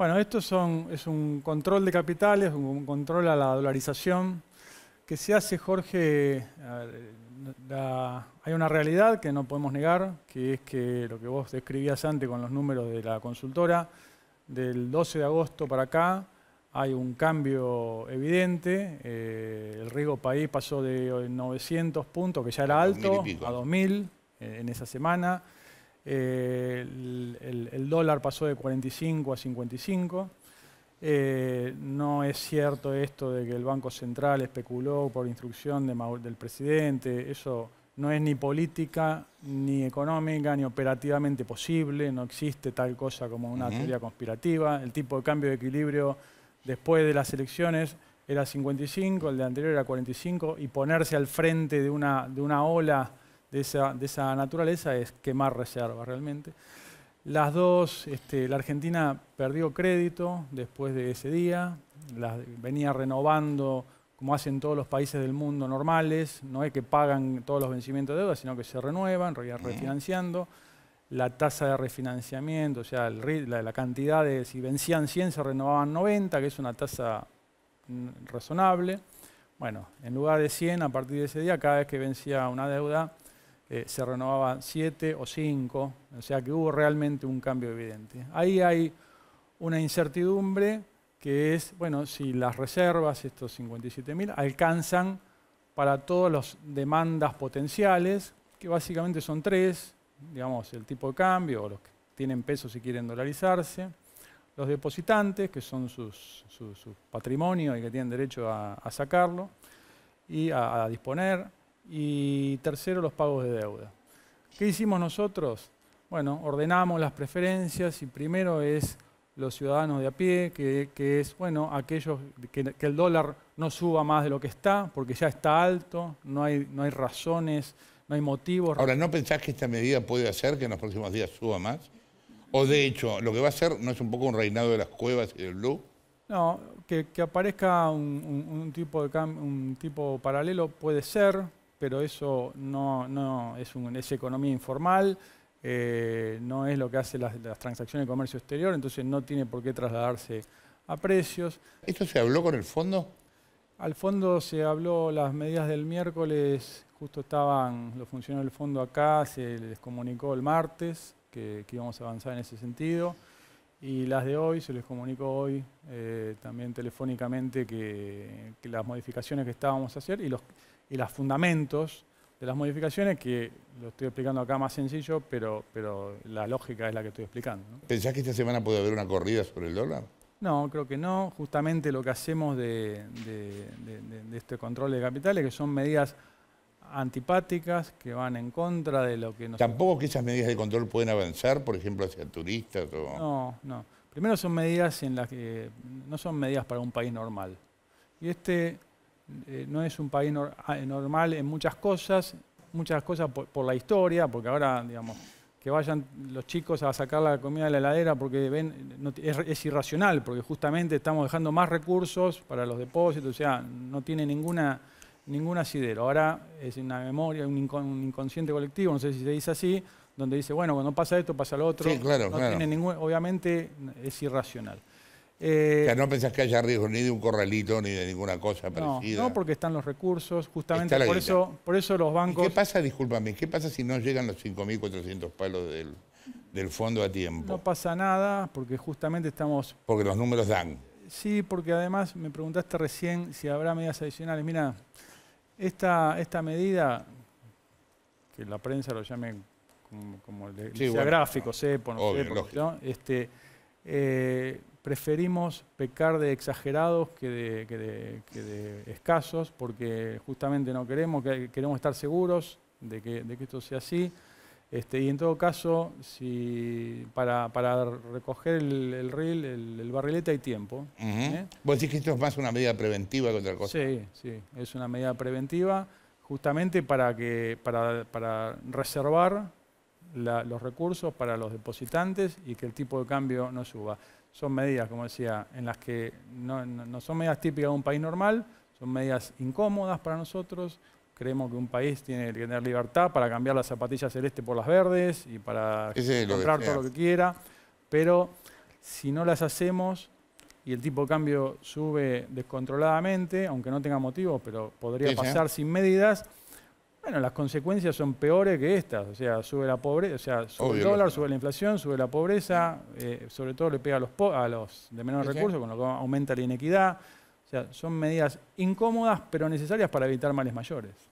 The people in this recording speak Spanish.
Bueno, esto es un control de capitales, un control a la dolarización que se hace, Jorge, hay una realidad que no podemos negar, que es que lo que vos describías antes con los números de la consultora, del 12 de agosto para acá hay un cambio evidente, eh, el riesgo país pasó de 900 puntos, que ya era alto, a 2.000 eh, en esa semana. Eh, el, dólar pasó de 45 a 55. Eh, no es cierto esto de que el Banco Central especuló por instrucción del presidente. Eso no es ni política, ni económica, ni operativamente posible. No existe tal cosa como una teoría conspirativa. El tipo de cambio de equilibrio después de las elecciones era 55, el de anterior era 45, y ponerse al frente de una, de una ola de esa, naturaleza es quemar reservas realmente. Las dos, este, la Argentina perdió crédito después de ese día, las, venía renovando como hacen todos los países del mundo normales, no es que pagan todos los vencimientos de deuda, sino que se renuevan, refinanciando. La tasa de refinanciamiento, o sea, la, cantidad de, si vencían 100 se renovaban 90, que es una tasa mm, razonable. Bueno, en lugar de 100, a partir de ese día, cada vez que vencía una deuda, eh, se renovaban siete o cinco, o sea que hubo realmente un cambio evidente. Ahí hay una incertidumbre que es, bueno, si las reservas, estos 57.000, alcanzan para todas las demandas potenciales, que básicamente son tres, digamos, el tipo de cambio, o los que tienen pesos y quieren dolarizarse, los depositantes, que son sus, su, patrimonio y que tienen derecho a, sacarlo y a disponer, y tercero, los pagos de deuda. ¿Qué hicimos nosotros? Bueno, ordenamos las preferencias y primero es los ciudadanos de a pie, que, es, bueno, aquellos que, el dólar no suba más de lo que está, porque ya está alto, no hay, no hay razones, no hay motivos. Ahora, ¿no pensás que esta medida puede hacer que en los próximos días suba más? O de hecho, lo que va a hacer no es un poco un reinado de las cuevas y del blue. No, que, aparezca un, tipo de un tipo paralelo puede ser, pero eso no, no es, un, es, economía informal, eh, no es lo que hacen las, transacciones de comercio exterior, entonces no tiene por qué trasladarse a precios. ¿Esto se habló con el fondo? Al fondo se habló las medidas del miércoles, justo estaban los funcionarios del fondo acá, se les comunicó el martes que, íbamos a avanzar en ese sentido. Y las de hoy, se les comunicó hoy eh, también telefónicamente que, que, las modificaciones que estábamos a hacer y los, y los fundamentos de las modificaciones, que lo estoy explicando acá más sencillo, pero, pero la lógica es la que estoy explicando. ¿Pensás que esta semana puede haber una corrida sobre el dólar? No, creo que no. Justamente lo que hacemos de, este control de capitales, que son medidas antipáticas que van en contra de lo que nos... ¿Tampoco que esas medidas de control pueden avanzar, por ejemplo, hacia turistas o...? No, no. Primero son medidas en las que no son medidas para un país normal. Y este eh, no es un país ah, normal en muchas cosas, muchas cosas por, la historia, porque ahora, digamos, que vayan los chicos a sacar la comida de la heladera porque ven, es, irracional, porque justamente estamos dejando más recursos para los depósitos, o sea, no tiene ninguna, ningún asidero. Ahora es una memoria, un, inconsciente colectivo, no sé si se dice así, donde dice, bueno, cuando pasa esto, pasa lo otro. Sí, claro, no obviamente es irracional. Eh, o sea, no pensás que haya riesgo ni de un corralito ni de ninguna cosa parecida. No, no porque están los recursos, justamente por eso, por eso los bancos. ¿Qué pasa, discúlpame, qué pasa si no llegan los 5.400 palos del, fondo a tiempo? No pasa nada, porque justamente estamos. Porque los números dan. Sí, porque además me preguntaste recién si habrá medidas adicionales. Mira, esta, esta medida, que la prensa lo llame como, el sea gráfico, no, no, sé, Este, eh, preferimos pecar de exagerados que de, escasos, porque justamente no queremos, queremos estar seguros de que, esto sea así. Este, y en todo caso, si para, recoger el, el reel, el, barrilete hay tiempo. ¿eh? Vos decís que esto es más una medida preventiva contra el cosa. Sí, sí, es una medida preventiva justamente para, que, para, para reservar los recursos para los depositantes y que el tipo de cambio no suba. Son medidas, como decía, en las que no, son medidas típicas de un país normal, son medidas incómodas para nosotros. Creemos que un país tiene que tener libertad para cambiar las zapatillas celeste por las verdes y para comprar todo lo que quiera. Pero si no las hacemos y el tipo de cambio sube descontroladamente, aunque no tenga motivo, pero podría pasar sin medidas, bueno, las consecuencias son peores que estas, o sea, sube la pobreza, o sea, sube el dólar, sube la inflación, sube la pobreza, eh, sobre todo le pega a los, a los de menos recursos, con lo que aumenta la inequidad. O sea, son medidas incómodas pero necesarias para evitar males mayores.